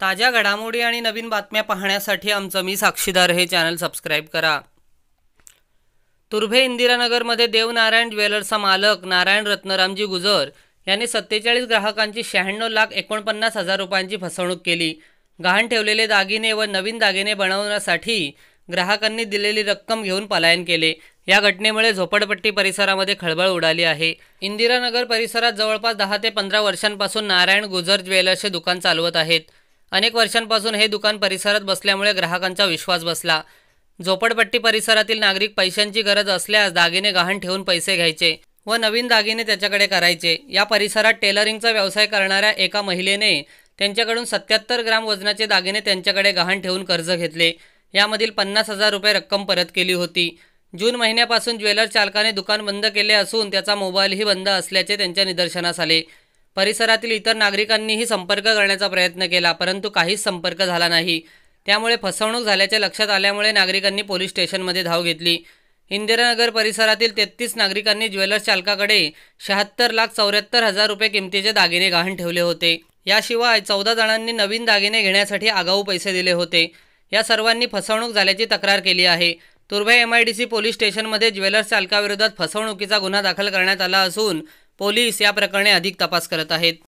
ताज्या घडामोडी आणि नवीन बातम्या पाहण्यासाठी आमचं मी साक्षीदार हे चॅनल सबस्क्राईब करा तुर्भे इंदिरानगरमध्ये देवनारायण ज्वेलर्सचा मालक नारायण रत्नरामजी गुजर यांनी सत्तेचाळीस ग्राहकांची शहाण्णव लाख एकोणपन्नास हजार रुपयांची फसवणूक केली गहाण ठेवलेले दागिने व नवीन दागिने बनवण्यासाठी ग्राहकांनी दिलेली रक्कम घेऊन पलायन केले या घटनेमुळे झोपडपट्टी परिसरामध्ये खळबळ उडाली आहे इंदिरानगर परिसरात जवळपास दहा ते पंधरा वर्षांपासून नारायण गुजर ज्वेलर्सचे दुकान चालवत आहेत अनेक वर्षांपासून हे दुकान परिसरात बसल्यामुळे ग्राहकांचा विश्वास बसला झोपडपट्टी परिसरातील नागरिक पैशांची गरज असल्यास दागिने गहाण ठेवून पैसे घ्यायचे व नवीन दागिने त्याच्याकडे करायचे या परिसरात टेलरिंगचा व्यवसाय करणाऱ्या एका महिलेने त्यांच्याकडून सत्याहत्तर ग्राम वजनाचे दागिने त्यांच्याकडे गहाण ठेवून कर्ज घेतले यामधील पन्नास हजार रुपये रक्कम परत केली होती जून महिन्यापासून ज्वेलर चालकाने दुकान बंद केले असून त्याचा मोबाईलही बंद असल्याचे त्यांच्या निदर्शनास आले परिसरातील इतर नागरिकांनीही संपर्क करण्याचा प्रयत्न केला परंतु काहीच संपर्क झाला नाही त्यामुळे फसवणूक झाल्याचे लक्षात आल्यामुळे नागरिकांनी पोलीस स्टेशनमध्ये धाव घेतली इंदिरानगर परिसरातील तेहतीस नागरिकांनी ज्वेलर्स चालकाकडे शहात्तर लाख चौऱ्याहत्तर हजार रुपये किमतीचे दागिने गहाण ठेवले होते याशिवाय चौदा जणांनी नवीन दागिने घेण्यासाठी आगाऊ पैसे दिले होते या सर्वांनी फसवणूक झाल्याची तक्रार केली आहे Turbhe M I D C police स्टेशनमध्ये ज्वेलर्स चालकाविरोधात फसवणुकीचा गुन्हा दाखल करण्यात आला असून पोलीस या प्रकरणी अधिक तपास करत आहेत